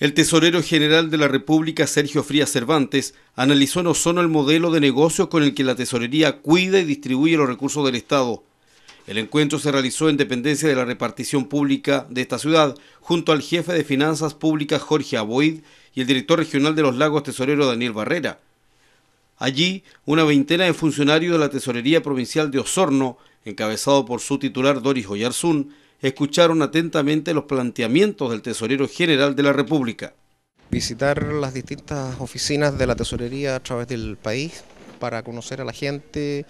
El tesorero general de la República, Sergio Frías Cervantes, analizó en osorno el modelo de negocio con el que la tesorería cuida y distribuye los recursos del Estado. El encuentro se realizó en dependencia de la repartición pública de esta ciudad, junto al jefe de finanzas públicas Jorge Aboid y el director regional de los lagos tesorero Daniel Barrera. Allí, una veintena de funcionarios de la Tesorería Provincial de Osorno, encabezado por su titular Doris Oyarzún, escucharon atentamente los planteamientos del Tesorero General de la República. Visitar las distintas oficinas de la tesorería a través del país para conocer a la gente,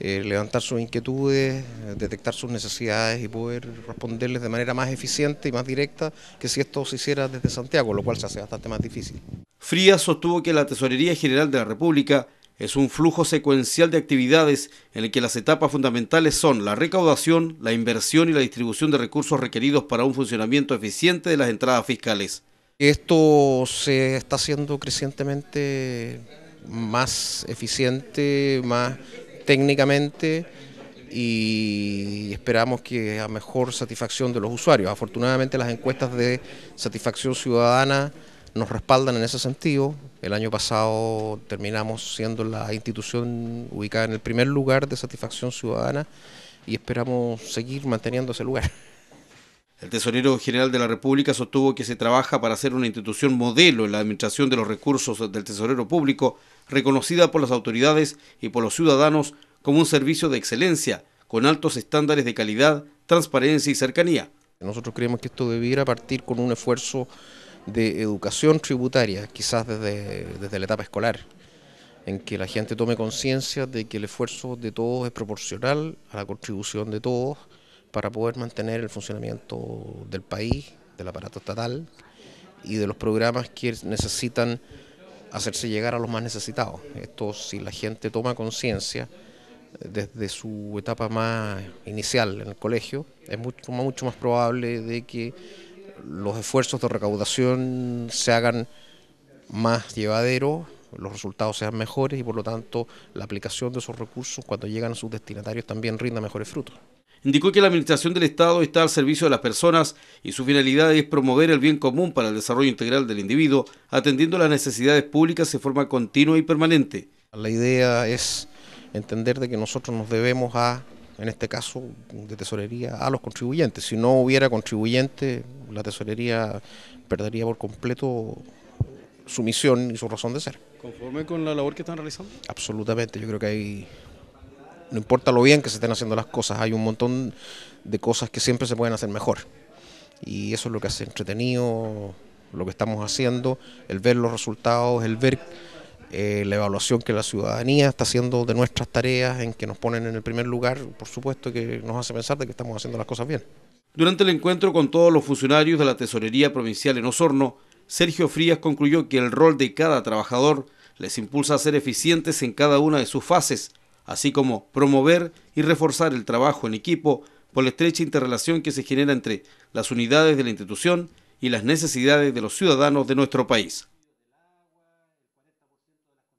eh, levantar sus inquietudes, detectar sus necesidades y poder responderles de manera más eficiente y más directa que si esto se hiciera desde Santiago, lo cual se hace bastante más difícil. Frías sostuvo que la Tesorería General de la República es un flujo secuencial de actividades en el que las etapas fundamentales son la recaudación, la inversión y la distribución de recursos requeridos para un funcionamiento eficiente de las entradas fiscales. Esto se está haciendo crecientemente más eficiente, más técnicamente y esperamos que a mejor satisfacción de los usuarios. Afortunadamente las encuestas de satisfacción ciudadana nos respaldan en ese sentido, el año pasado terminamos siendo la institución ubicada en el primer lugar de satisfacción ciudadana y esperamos seguir manteniendo ese lugar. El tesorero general de la República sostuvo que se trabaja para ser una institución modelo en la administración de los recursos del tesorero público, reconocida por las autoridades y por los ciudadanos como un servicio de excelencia, con altos estándares de calidad, transparencia y cercanía. Nosotros creemos que esto debiera partir con un esfuerzo de educación tributaria, quizás desde, la etapa escolar, en que la gente tome conciencia de que el esfuerzo de todos es proporcional a la contribución de todos para poder mantener el funcionamiento del país, del aparato estatal y de los programas que necesitan hacerse llegar a los más necesitados. Esto si la gente toma conciencia desde su etapa más inicial en el colegio, es mucho, mucho más probable de que los esfuerzos de recaudación se hagan más llevaderos, los resultados sean mejores y por lo tanto la aplicación de esos recursos cuando llegan a sus destinatarios también rinda mejores frutos. Indicó que la Administración del Estado está al servicio de las personas y su finalidad es promover el bien común para el desarrollo integral del individuo, atendiendo las necesidades públicas de forma continua y permanente. La idea es entender de que nosotros nos debemos a, en este caso de tesorería, a los contribuyentes. Si no hubiera contribuyentes, la tesorería perdería por completo su misión y su razón de ser. ¿Conforme con la labor que están realizando? Absolutamente, yo creo que no importa lo bien que se estén haciendo las cosas, hay un montón de cosas que siempre se pueden hacer mejor. Y eso es lo que hace entretenido, lo que estamos haciendo, el ver los resultados, el ver eh, la evaluación que la ciudadanía está haciendo de nuestras tareas, en que nos ponen en el primer lugar, por supuesto que nos hace pensar de que estamos haciendo las cosas bien. Durante el encuentro con todos los funcionarios de la Tesorería Provincial en Osorno, Sergio Frías concluyó que el rol de cada trabajador les impulsa a ser eficientes en cada una de sus fases, así como promover y reforzar el trabajo en equipo por la estrecha interrelación que se genera entre las unidades de la institución y las necesidades de los ciudadanos de nuestro país.